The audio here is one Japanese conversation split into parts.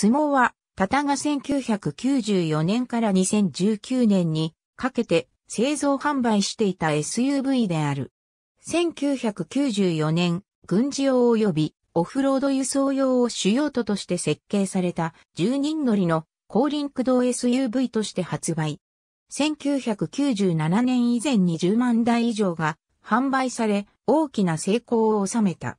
相撲は、タタが1994年から2019年にかけて製造販売していた SUV である。1994年、軍事用及びオフロード輸送用を主要途として設計された10人乗りの後輪駆動 SUV として発売。1997年以前1 0万台以上が販売され大きな成功を収めた。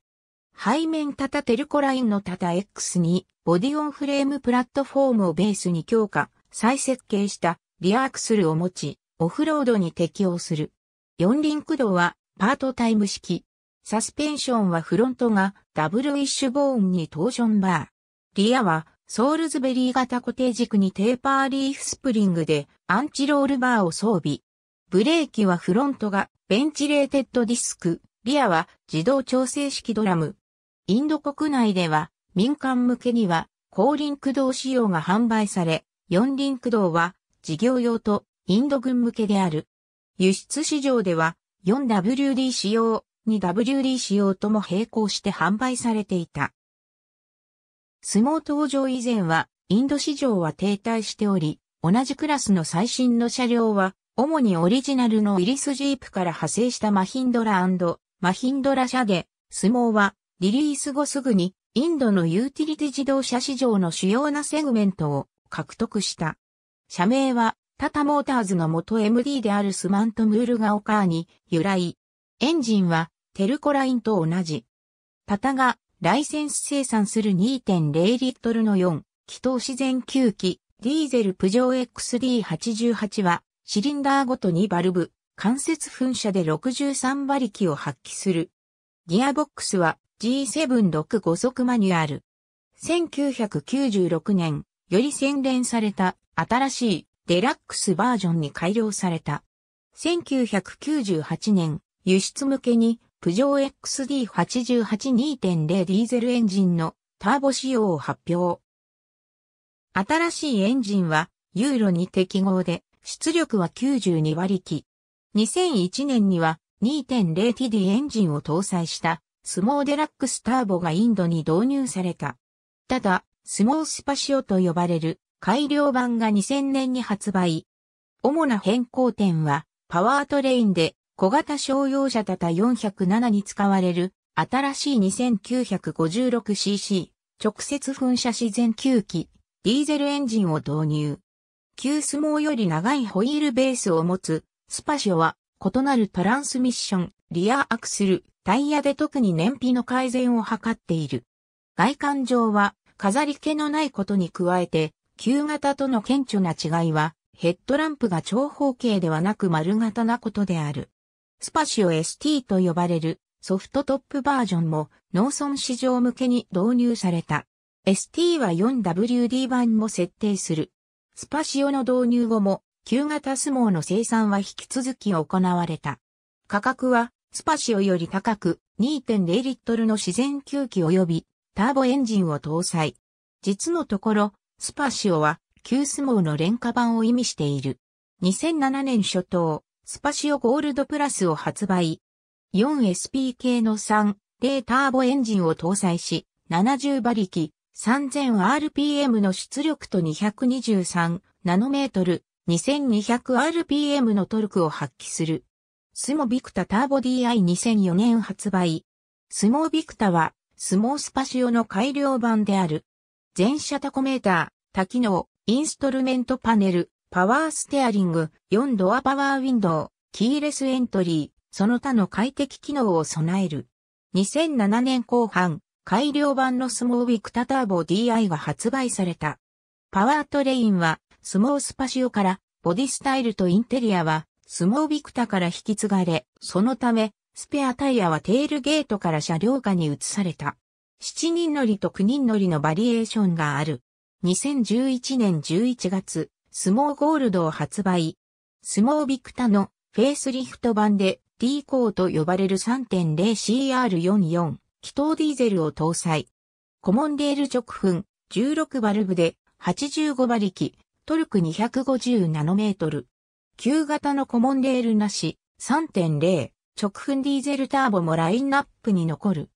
背面タタテルコラインのタタ X にボディオンフレームプラットフォームをベースに強化、再設計したリアアクスルを持ち、オフロードに適応する。四輪駆動はパートタイム式。サスペンションはフロントがダブルイッシュボーンにトーションバー。リアはソールズベリー型固定軸にテーパーリーフスプリングでアンチロールバーを装備。ブレーキはフロントがベンチレーテッドディスク。リアは自動調整式ドラム。インド国内では民間向けには、高輪駆動仕様が販売され、四輪駆動は事業用とインド軍向けである。輸出市場では 4WD 仕様、2WD 仕様とも並行して販売されていた。相撲登場以前はインド市場は停滞しており、同じクラスの最新の車両は主にオリジナルのイリスジープから派生したマヒンドラマヒンドラ車で、相撲はリリース後すぐにインドのユーティリティ自動車市場の主要なセグメントを獲得した。社名は、タタモーターズの元 MD であるスマント・ムールガオカーに由来。エンジンはテルコラインと同じ。タタがライセンス生産する2.0リットルの4気筒自然吸気ディーゼルプジョー XD88 はシリンダーごとにバルブ、関節噴射で63馬力を発揮する。ギアボックスは G765 速マニュアル。1996年、より洗練された新しいデラックスバージョンに改良された。1998年、輸出向けにプジョー XD882.0 ディーゼルエンジンのターボ仕様を発表。新しいエンジンはユーロに適合で出力は92馬力。2001年には 2.0TD エンジンを搭載したスモーデラックスターボがインドに導入された。ただ、スモースパシオと呼ばれる改良版が2000年に発売。主な変更点は、パワートレインで小型商用車タタ407に使われる新しい 2956cc 直接噴射自然吸気ディーゼルエンジンを導入。旧スモーより長いホイールベースを持つスパシオは異なるトランスミッション、リアアクスル、タイヤで特に燃費の改善を図っている。外観上は飾り気のないことに加えて、旧型との顕著な違いは、ヘッドランプが長方形ではなく丸型なことである。スパシオ ST と呼ばれるソフトトップバージョンも農村市場向けに導入された。ST は 4WD 版も設定する。スパシオの導入後も旧型相撲の生産は引き続き行われた。価格はスパシオより高く2.0リットルの自然吸気及びターボエンジンを搭載。実のところ、スパシオは旧相撲の廉価版を意味している。2007年初頭、スパシオゴールドプラスを発売。4SP 系の3、0ターボエンジンを搭載し、70馬力、3000rpm の出力と223ナノメートル、2200rpm のトルクを発揮する。スモビクタターボ DI2004 年発売。スモービクタは、スモースパシオの改良版である。全車タコメーター、多機能、インストルメントパネル、パワーステアリング、4ドアパワーウィンドウ、キーレスエントリー、その他の快適機能を備える。2007年後半、改良版のスモービクタターボ DI が発売された。パワートレインは、スモースパシオから、ボディスタイルとインテリアは、スモービクタから引き継がれ、そのため、スペアタイヤはテールゲートから車両下に移された。7人乗りと9人乗りのバリエーションがある。2011年11月、スモーゴールドを発売。スモービクタのフェイスリフト版で D コーと呼ばれる 3.0CR44、気筒ディーゼルを搭載。コモンレール直噴、16バルブで85馬力、トルク250ナノメートル。旧型のコモンレールなし、3.0、直噴ディーゼルターボもラインナップに残る。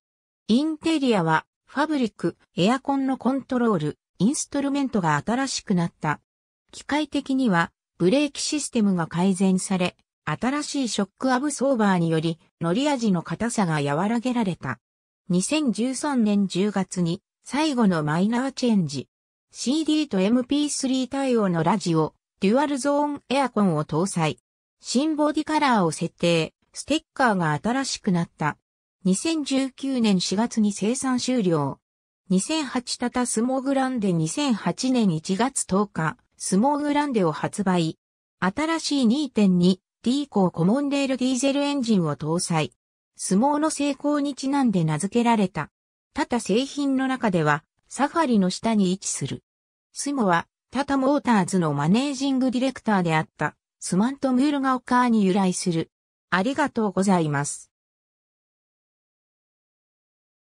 インテリアは、ファブリック、エアコンのコントロール、インストルメントが新しくなった。機械的には、ブレーキシステムが改善され、新しいショックアブソーバーにより、乗り味の硬さが和らげられた。2013年10月に、最後のマイナーチェンジ。CD と MP3 対応のラジオ、デュアルゾーンエアコンを搭載。新ボディカラーを設定、ステッカーが新しくなった。2019年4月に生産終了。2008タタスモグランデ2008年1月10日、スモグランデを発売。新しい 2.2D コーコモンレールディーゼルエンジンを搭載。相撲の成功にちなんで名付けられた。タタ製品の中では、サファリの下に位置する。スモはタタモーターズのマネージングディレクターであったスマント・ムールがオカーに由来する。ありがとうございます。